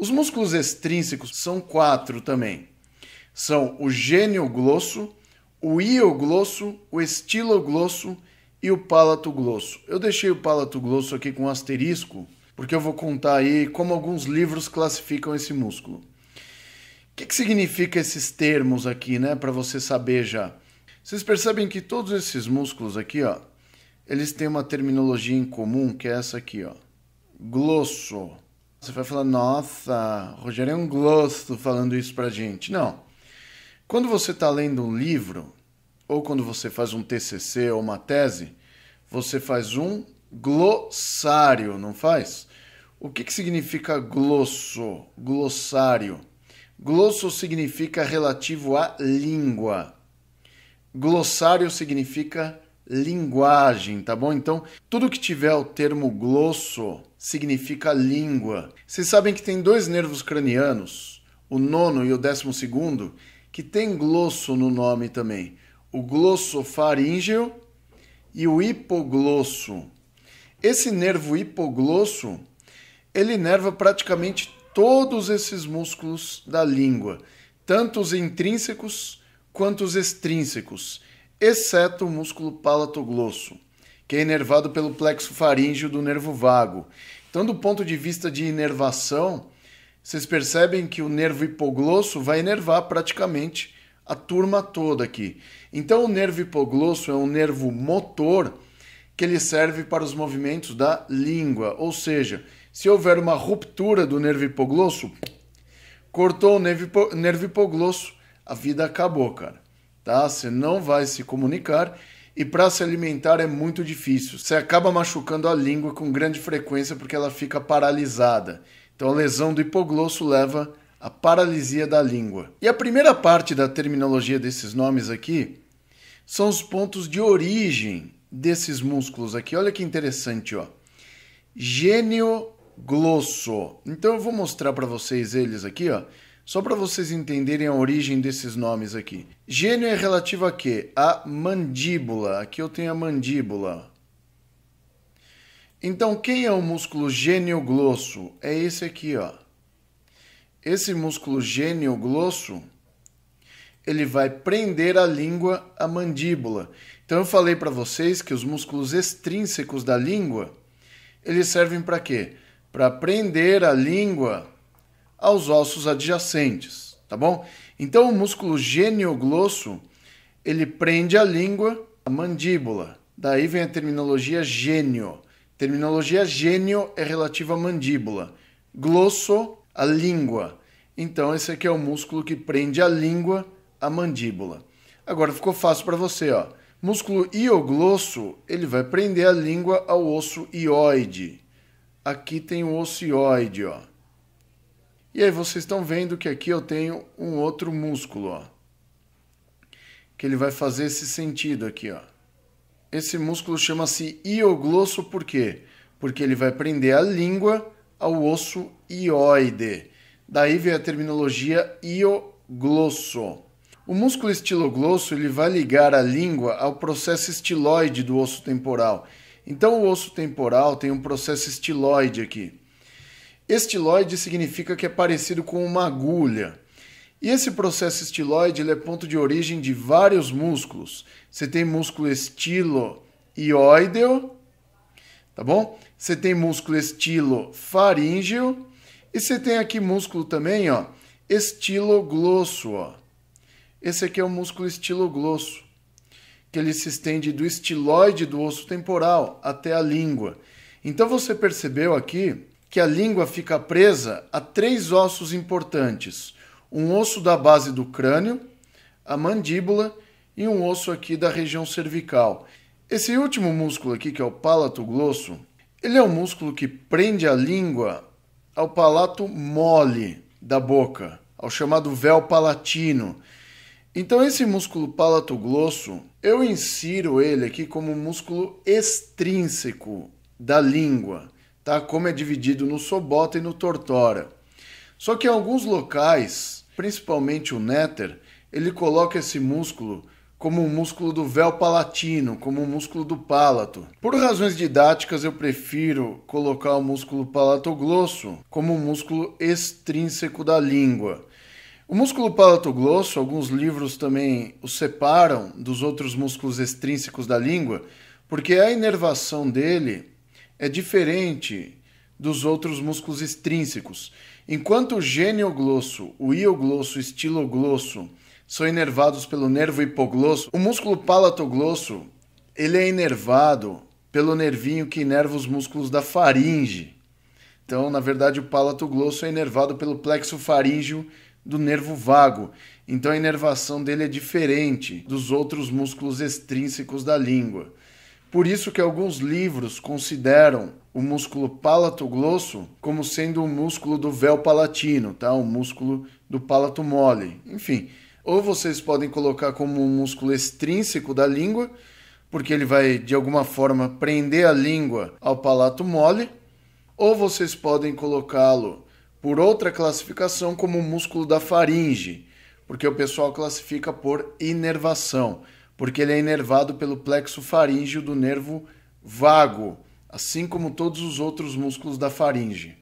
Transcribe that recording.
Os músculos extrínsecos são quatro também. São o gênio-glosso, o ioglosso, o estiloglosso e o palato glosso. Eu deixei o palato glosso aqui com um asterisco, porque eu vou contar aí como alguns livros classificam esse músculo. O que, que significa esses termos aqui, né, para você saber já? Vocês percebem que todos esses músculos aqui, ó, eles têm uma terminologia em comum, que é essa aqui, ó. Glosso. Você vai falar, nossa, Rogério é um glosto falando isso pra gente. Não. Quando você está lendo um livro, ou quando você faz um TCC ou uma tese, você faz um glossário, não faz? O que, que significa glosso, glossário? Glosso significa relativo à língua. Glossário significa linguagem, tá bom? Então, tudo que tiver o termo glosso significa língua. Vocês sabem que tem dois nervos cranianos, o nono e o décimo segundo, que tem glosso no nome também. O faríngeo e o hipoglosso. Esse nervo hipoglosso, ele nerva praticamente todos esses músculos da língua, tanto os intrínsecos quanto os extrínsecos, exceto o músculo palatoglosso que é inervado pelo plexo faríngeo do nervo vago. Então, do ponto de vista de inervação, vocês percebem que o nervo hipoglosso vai inervar praticamente a turma toda aqui. Então, o nervo hipoglosso é um nervo motor que ele serve para os movimentos da língua, ou seja, se houver uma ruptura do nervo hipoglosso, cortou o nervo hipoglosso, a vida acabou, cara. Tá? Você não vai se comunicar e para se alimentar é muito difícil. Você acaba machucando a língua com grande frequência porque ela fica paralisada. Então a lesão do hipoglosso leva à paralisia da língua. E a primeira parte da terminologia desses nomes aqui são os pontos de origem desses músculos aqui. Olha que interessante, ó. Gênio glosso. Então eu vou mostrar para vocês eles aqui, ó. Só para vocês entenderem a origem desses nomes aqui. Gênio é relativo a quê? A mandíbula. Aqui eu tenho a mandíbula. Então, quem é o músculo gênio glosso? É esse aqui, ó. Esse músculo gênio glosso, ele vai prender a língua à mandíbula. Então eu falei para vocês que os músculos extrínsecos da língua, eles servem para quê? Para prender a língua aos ossos adjacentes, tá bom? Então o músculo gênio-glosso, ele prende a língua, a mandíbula. Daí vem a terminologia gênio. Terminologia gênio é relativa à mandíbula. Glosso, a língua. Então esse aqui é o músculo que prende a língua, a mandíbula. Agora ficou fácil para você, ó. Músculo ioglosso, ele vai prender a língua ao osso ioide. Aqui tem o osso ioide, ó. E aí vocês estão vendo que aqui eu tenho um outro músculo, ó. Que ele vai fazer esse sentido aqui, ó. Esse músculo chama-se ioglosso por quê? Porque ele vai prender a língua ao osso ioide. Daí vem a terminologia ioglosso. O músculo estiloglosso ele vai ligar a língua ao processo estiloide do osso temporal. Então o osso temporal tem um processo estiloide aqui. Estiloide significa que é parecido com uma agulha. E esse processo estiloide é ponto de origem de vários músculos. Você tem músculo estiloioideo, tá bom? Você tem músculo estilo faríngeo e você tem aqui músculo também, ó, estilogloso, ó. Esse aqui é o músculo estilogloso, que ele se estende do estiloide do osso temporal até a língua. Então você percebeu aqui que a língua fica presa a três ossos importantes: um osso da base do crânio, a mandíbula e um osso aqui da região cervical. Esse último músculo aqui, que é o palato glosso, ele é um músculo que prende a língua ao palato mole da boca, ao chamado véu palatino. Então esse músculo palatoglosso, eu insiro ele aqui como músculo extrínseco da língua tá? como é dividido no Sobota e no Tortora. Só que em alguns locais, principalmente o Néter, ele coloca esse músculo como o músculo do véu palatino, como o músculo do palato. Por razões didáticas, eu prefiro colocar o músculo palatoglosso como o músculo extrínseco da língua. O músculo palatoglosso, alguns livros também o separam dos outros músculos extrínsecos da língua, porque a inervação dele é diferente dos outros músculos extrínsecos. Enquanto o génio-glosso, o ioglosso, o estiloglosso são inervados pelo nervo hipoglosso, o músculo palatoglosso ele é inervado pelo nervinho que inerva os músculos da faringe. Então, na verdade, o palatoglosso é inervado pelo plexo faríngeo do nervo vago. Então, a inervação dele é diferente dos outros músculos extrínsecos da língua. Por isso que alguns livros consideram o músculo palatoglosso como sendo o músculo do véu palatino, tá? O músculo do palato mole. Enfim, ou vocês podem colocar como um músculo extrínseco da língua, porque ele vai de alguma forma prender a língua ao palato mole, ou vocês podem colocá-lo por outra classificação como o músculo da faringe, porque o pessoal classifica por inervação porque ele é inervado pelo plexo faríngeo do nervo vago, assim como todos os outros músculos da faringe.